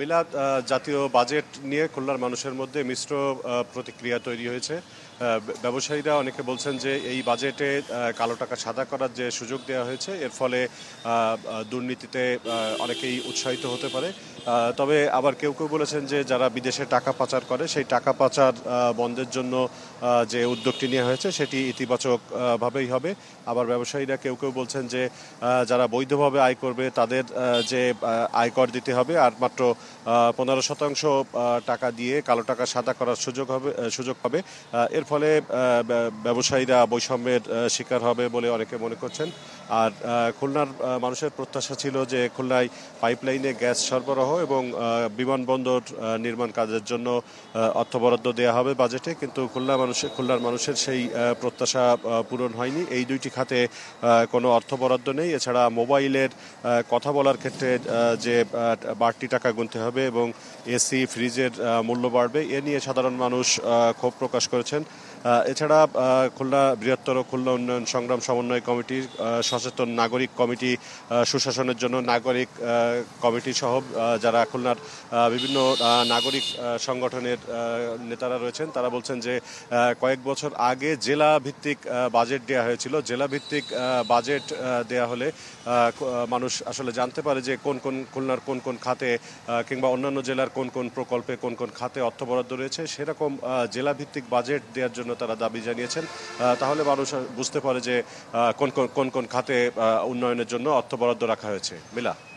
মিলাদ জাতীয় বাজেট নিয়ে খুলনার মানুষের মধ্যে মিশ্র প্রতিক্রিয়া তৈরি হয়েছে ব্যবসায়ীরা অনেকে বলছেন যে এই বাজেটে কালো টাকা সাদা করার যে সুযোগ দেওয়া হয়েছে এর ফলে দুর্নীতিতে অনেকেই উৎসাহিত হতে পারে তবে আবার কেউ কেউ বলেছেন যে যারা বিদেশে টাকা পাচার করে সেই টাকা পাচার বন্ধের জন্য যে উদ্যোগটি নেওয়া হয়েছে সেটি ইতিবাচকভাবেই হবে আবার ব্যবসায়ীরা কেউ কেউ বলছেন যে যারা বৈধভাবে আয় করবে তাদের যে আয়কর দিতে হবে আর মাত্র পনেরো শতাংশ টাকা দিয়ে কালো টাকা সাদা করার সুযোগ হবে সুযোগ পাবে এর ফলে ব্যবসায়ীরা বৈষম্যের শিকার হবে বলে অনেকে মনে করছেন আর খুলনার মানুষের প্রত্যাশা ছিল যে খুলনায় পাইপলাইনে গ্যাস সরবরাহ এবং বিমানবন্দর নির্মাণ কাজের জন্য অর্থ বরাদ্দ দেওয়া হবে বাজেটে কিন্তু খুলনা মানুষের খুলনার মানুষের সেই প্রত্যাশা পূরণ হয়নি এই দুইটি খাতে কোনো অর্থ বরাদ্দ নেই এছাড়া মোবাইলের কথা বলার ক্ষেত্রে যে বাড়তি টাকা গুনতে হবে এবং এসি ফ্রিজের মূল্য বাড়বে এ নিয়ে সাধারণ মানুষ ক্ষোভ প্রকাশ করেছেন এছাড়া খুলনা বৃহত্তর খুলনা উন্নয়ন সংগ্রাম সমন্বয় কমিটি সচেতন নাগরিক কমিটি সুশাসনের জন্য নাগরিক কমিটি সহ যারা খুলনার বিভিন্ন নাগরিক সংগঠনের নেতারা রয়েছেন তারা বলছেন যে কয়েক বছর আগে জেলা ভিত্তিক বাজেট দেওয়া হয়েছিল জেলা ভিত্তিক বাজেট দেওয়া হলে মানুষ আসলে জানতে পারে যে কোন কোন খুলনার কোন কোন খাতে কিংবা অন্যান্য জেলার কোন কোন প্রকল্পে কোন কোন খাতে অর্থ বরাদ্দ রয়েছে সেরকম জেলাভিত্তিক বাজেট দেওয়ার জন্য তারা দাবি জানিয়েছেন তাহলে মানুষ বুঝতে পারে যে কোন কোন কোন কোন খাতে উন্নয়নের জন্য অর্থ বরাদ্দ রাখা হয়েছে মিলা